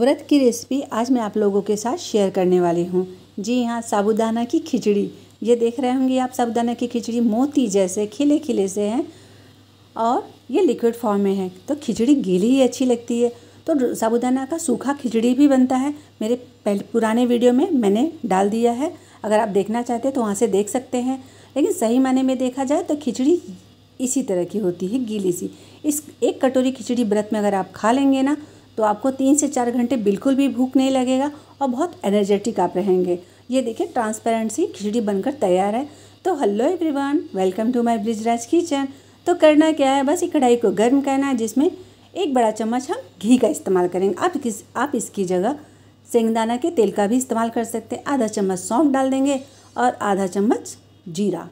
व्रत की रेसिपी आज मैं आप लोगों के साथ शेयर करने वाली हूँ जी हाँ साबुदाना की खिचड़ी ये देख रहे होंगे आप साबुदाना की खिचड़ी मोती जैसे खिले खिले से हैं और ये लिक्विड फॉर्म में है तो खिचड़ी गीली ही अच्छी लगती है तो साबुदाना का सूखा खिचड़ी भी बनता है मेरे पहले पुराने वीडियो में मैंने डाल दिया है अगर आप देखना चाहते हैं तो वहाँ से देख सकते हैं लेकिन सही माने में देखा जाए तो खिचड़ी इसी तरह की होती है गीली सी इस एक कटोरी खिचड़ी व्रत में अगर आप खा लेंगे ना तो आपको तीन से चार घंटे बिल्कुल भी भूख नहीं लगेगा और बहुत एनर्जेटिक आप रहेंगे ये देखिए ट्रांसपेरेंट सी खिचड़ी बनकर तैयार है तो hello everyone welcome to my Brijraj kitchen तो करना क्या है बस ये कढ़ाई को गर्म करना है जिसमें एक बड़ा चम्मच हम घी का इस्तेमाल करेंगे आप किस आप इसकी जगह सेंगदाना के तेल का भी इस्तेमाल कर सकते हैं आधा चम्मच सौंफ डाल देंगे और आधा चम्मच जीरा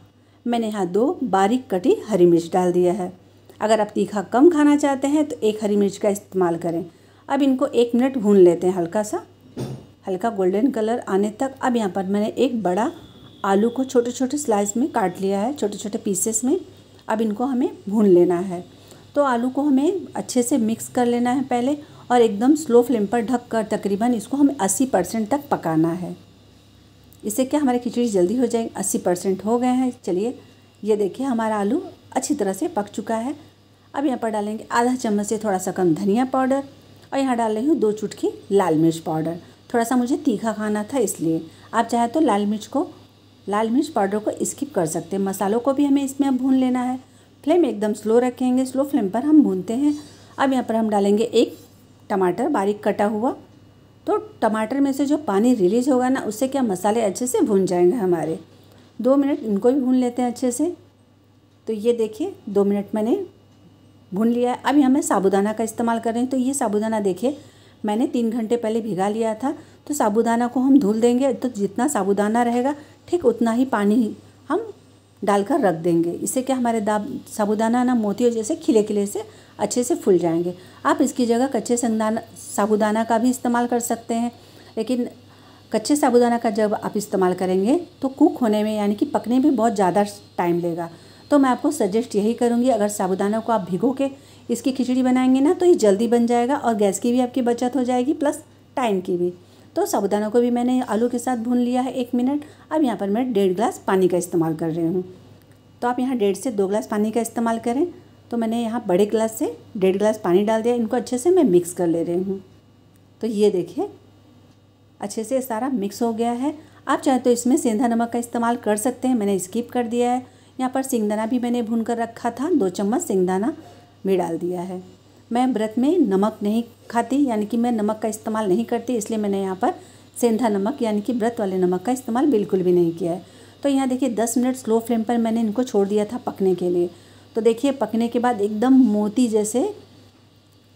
मैंने यहाँ दो बारीक कटी हरी मिर्च डाल दिया है अगर आप तीखा कम खाना चाहते हैं तो एक हरी मिर्च का इस्तेमाल करें अब इनको एक मिनट भून लेते हैं हल्का सा हल्का गोल्डन कलर आने तक अब यहाँ पर मैंने एक बड़ा आलू को छोटे छोटे स्लाइस में काट लिया है छोटे छोटे पीसेस में अब इनको हमें भून लेना है तो आलू को हमें अच्छे से मिक्स कर लेना है पहले और एकदम स्लो फ्लेम पर ढक कर तकरीबन इसको हमें अस्सी परसेंट तक पकाना है इससे क्या हमारी खिचड़ी जल्दी हो जाएगी अस्सी परसेंट हो गए हैं चलिए ये देखिए हमारा आलू अच्छी तरह से पक चुका है अब यहाँ पर डालेंगे आधा चम्मच से थोड़ा सा कम धनिया पाउडर और यहाँ डाल रही हूँ दो चुटकी लाल मिर्च पाउडर थोड़ा सा मुझे तीखा खाना था इसलिए आप चाहे तो लाल मिर्च को लाल मिर्च पाउडर को स्किप कर सकते हैं मसालों को भी हमें इसमें अब भून लेना है फ्लेम एकदम स्लो रखेंगे स्लो फ्लेम पर हम भूनते हैं अब यहाँ पर हम डालेंगे एक टमाटर बारीक कटा हुआ तो टमाटर में से जो पानी रिलीज़ होगा ना उससे क्या मसाले अच्छे से भून जाएंगे हमारे दो मिनट इनको भी भून लेते हैं अच्छे से तो ये देखिए दो मिनट मैंने भून लिया है अभी हमें साबुदाना का इस्तेमाल कर रहे हैं तो ये साबुदाना देखिए मैंने तीन घंटे पहले भिगा लिया था तो साबुदाना को हम धुल देंगे तो जितना साबुदाना रहेगा ठीक उतना ही पानी हम डालकर रख देंगे इससे क्या हमारे दाब साबुदाना ना मोतियों जैसे खिले खिले से अच्छे से फूल जाएंगे आप इसकी जगह कच्चे संगदाना साबुदाना का भी इस्तेमाल कर सकते हैं लेकिन कच्चे साबुदाना का जब आप इस्तेमाल करेंगे तो कुक होने में यानी कि पकने में बहुत ज़्यादा टाइम लेगा तो मैं आपको सजेस्ट यही करूँगी अगर साबुदाना को आप भिगो के इसकी खिचड़ी बनाएंगे ना तो ये जल्दी बन जाएगा और गैस की भी आपकी बचत हो जाएगी प्लस टाइम की भी तो साबुदाना को भी मैंने आलू के साथ भून लिया है एक मिनट अब यहाँ पर मैं डेढ़ ग्लास पानी का इस्तेमाल कर रही हूँ तो आप यहाँ डेढ़ से दो ग्लास पानी का इस्तेमाल करें तो मैंने यहाँ बड़े ग्लास से डेढ़ ग्लास पानी डाल दिया इनको अच्छे से मैं मिक्स कर ले रही हूँ तो ये देखिए अच्छे से सारा मिक्स हो गया है आप चाहे तो इसमें सेंधा नमक का इस्तेमाल कर सकते हैं मैंने स्किप कर दिया है यहाँ पर सिंगदाना भी मैंने भून कर रखा था दो चम्मच सिंगदाना भी डाल दिया है मैं व्रत में नमक नहीं खाती यानी कि मैं नमक का इस्तेमाल नहीं करती इसलिए मैंने यहाँ पर सेंधा नमक यानी कि व्रत वाले नमक का इस्तेमाल बिल्कुल भी नहीं किया है तो यहाँ देखिए दस मिनट स्लो फ्लेम पर मैंने इनको छोड़ दिया था पकने के लिए तो देखिए पकने के बाद एकदम मोती जैसे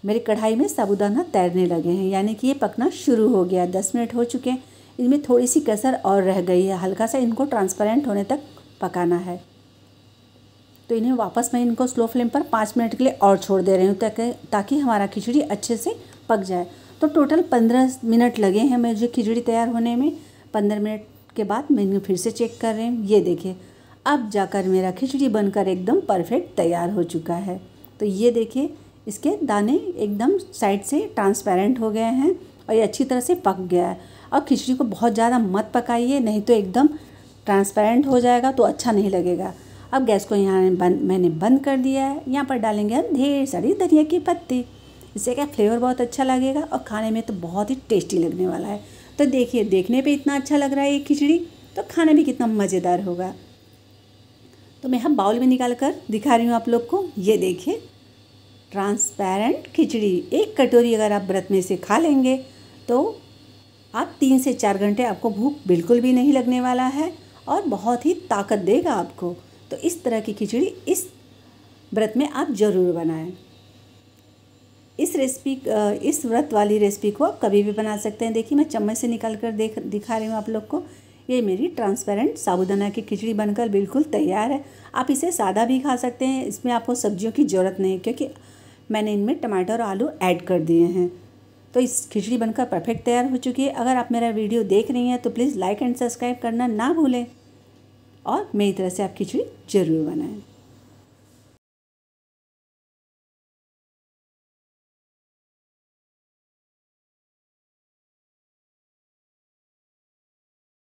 मेरी कढ़ाई में साबुदाना तैरने लगे हैं यानी कि ये पकना शुरू हो गया दस मिनट हो चुके हैं इनमें थोड़ी सी कसर और रह गई है हल्का सा इनको ट्रांसपेरेंट होने तक पकाना है तो इन्हें वापस मैं इनको स्लो फ्लेम पर पाँच मिनट के लिए और छोड़ दे रही हूँ ताकि ताकि हमारा खिचड़ी अच्छे से पक जाए तो टोटल पंद्रह मिनट लगे हैं मुझे खिचड़ी तैयार होने में पंद्रह मिनट के बाद मैं इनको फिर से चेक कर रही हूँ ये देखिए अब जाकर मेरा खिचड़ी बनकर एकदम परफेक्ट तैयार हो चुका है तो ये देखिए इसके दाने एकदम साइड से ट्रांसपेरेंट हो गए हैं और ये अच्छी तरह से पक गया है और खिचड़ी को बहुत ज़्यादा मत पकाइए नहीं तो एकदम ट्रांसपेरेंट हो जाएगा तो अच्छा नहीं लगेगा अब गैस को यहाँ बंद मैंने बंद कर दिया है यहाँ पर डालेंगे हम ढेर सारी धनिया की पत्ती इससे क्या फ्लेवर बहुत अच्छा लगेगा और खाने में तो बहुत ही टेस्टी लगने वाला है तो देखिए देखने पे इतना अच्छा लग रहा है ये खिचड़ी तो खाने में कितना मज़ेदार होगा तो मैं हम बाउल में निकाल कर दिखा रही हूँ आप लोग को ये देखिए ट्रांसपेरेंट खिचड़ी एक कटोरी अगर आप व्रत में से खा लेंगे तो आप तीन से चार घंटे आपको भूख बिल्कुल भी नहीं लगने वाला है और बहुत ही ताकत देगा आपको तो इस तरह की खिचड़ी इस व्रत में आप ज़रूर बनाएं इस रेसिपी इस व्रत वाली रेसिपी को आप कभी भी बना सकते हैं देखिए मैं चम्मच से निकाल कर देख दिखा रही हूँ आप लोग को ये मेरी ट्रांसपेरेंट साबुदाना की खिचड़ी बनकर बिल्कुल तैयार है आप इसे सादा भी खा सकते हैं इसमें आपको सब्जियों की ज़रूरत नहीं क्योंकि मैंने इनमें टमाटर और आलू ऐड कर दिए हैं तो इस खिचड़ी बनकर परफेक्ट तैयार हो चुकी है अगर आप मेरा वीडियो देख रही हैं तो प्लीज़ लाइक एंड सब्सक्राइब करना ना भूलें और मेरी तरह से आप खिचड़ी ज़रूर बनाएं